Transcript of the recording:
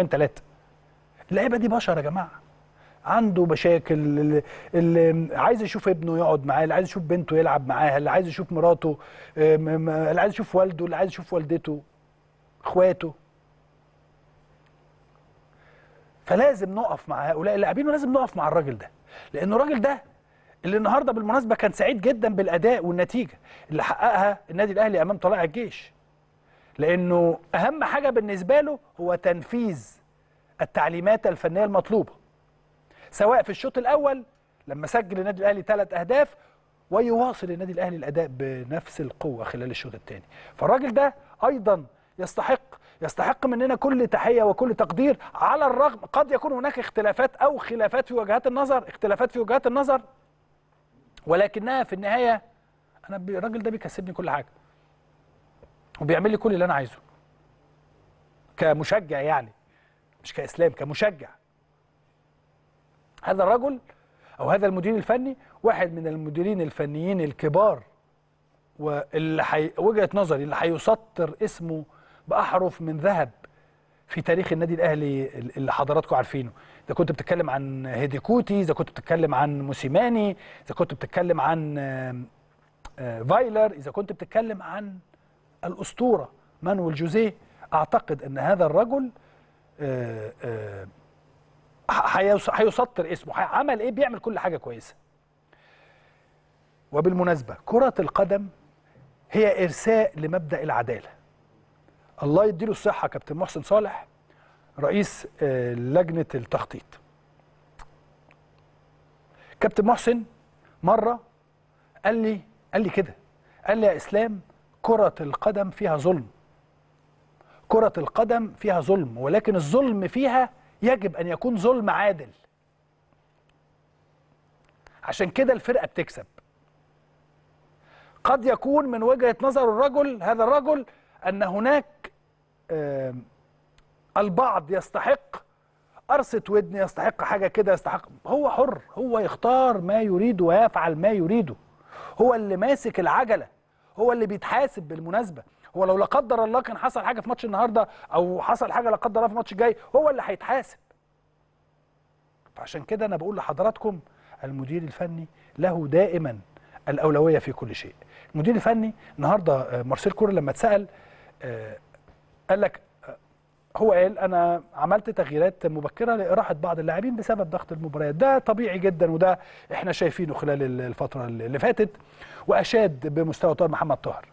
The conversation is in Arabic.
اسبوعين ثلاثه اللعيبه دي بشر يا جماعه عنده مشاكل اللي عايز يشوف ابنه يقعد معاه اللي عايز يشوف بنته يلعب معاها اللي عايز يشوف مراته اللي عايز يشوف والده اللي عايز يشوف والدته اخواته فلازم نقف مع هؤلاء اللاعبين ولازم نقف مع الراجل ده لانه الراجل ده اللي النهارده بالمناسبه كان سعيد جدا بالاداء والنتيجه اللي حققها النادي الاهلي امام طلائع الجيش لانه اهم حاجه بالنسبه له هو تنفيذ التعليمات الفنيه المطلوبه سواء في الشوط الاول لما سجل النادي الاهلي ثلاث اهداف ويواصل النادي الاهلي الاداء بنفس القوه خلال الشوط الثاني فالراجل ده ايضا يستحق يستحق مننا كل تحيه وكل تقدير على الرغم قد يكون هناك اختلافات او خلافات في وجهات النظر اختلافات في وجهات النظر ولكنها في النهايه انا الراجل ده بيكسبني كل حاجه وبيعمل لي كل اللي انا عايزه كمشجع يعني مش كإسلام كمشجع هذا الرجل أو هذا المدير الفني واحد من المديرين الفنيين الكبار واللي حي... وجهة نظري اللي هيسطر اسمه بأحرف من ذهب في تاريخ النادي الاهلي اللي حضراتكم عارفينه اذا كنت بتتكلم عن هيديكوتي اذا كنت بتتكلم عن موسيماني اذا كنت بتتكلم عن آه، فايلر اذا كنت بتتكلم عن الاسطوره مانويل جوزيه اعتقد ان هذا الرجل آه، آه، هيسطر اسمه عمل ايه بيعمل كل حاجه كويسه وبالمناسبه كره القدم هي ارساء لمبدا العداله الله يديله الصحه كابتن محسن صالح رئيس آه، لجنه التخطيط كابتن محسن مره قال لي قال لي كده قال لي يا اسلام كره القدم فيها ظلم كرة القدم فيها ظلم ولكن الظلم فيها يجب أن يكون ظلم عادل عشان كده الفرقة بتكسب قد يكون من وجهة نظر الرجل هذا الرجل أن هناك البعض يستحق قرصة ودن يستحق حاجة كده يستحق هو حر هو يختار ما يريده ويفعل ما يريده هو اللي ماسك العجلة هو اللي بيتحاسب بالمناسبة هو لو لا قدر الله كان حصل حاجه في ماتش النهارده او حصل حاجه لا قدر الله في الماتش الجاي هو اللي هيتحاسب فعشان كده انا بقول لحضراتكم المدير الفني له دائما الاولويه في كل شيء المدير الفني النهارده آه، مارسيل كوري لما اتسال آه، قال لك آه، هو قال انا عملت تغييرات مبكره لاراحه بعض اللاعبين بسبب ضغط المباريات ده طبيعي جدا وده احنا شايفينه خلال الفتره اللي فاتت واشاد بمستوى طاهر محمد طاهر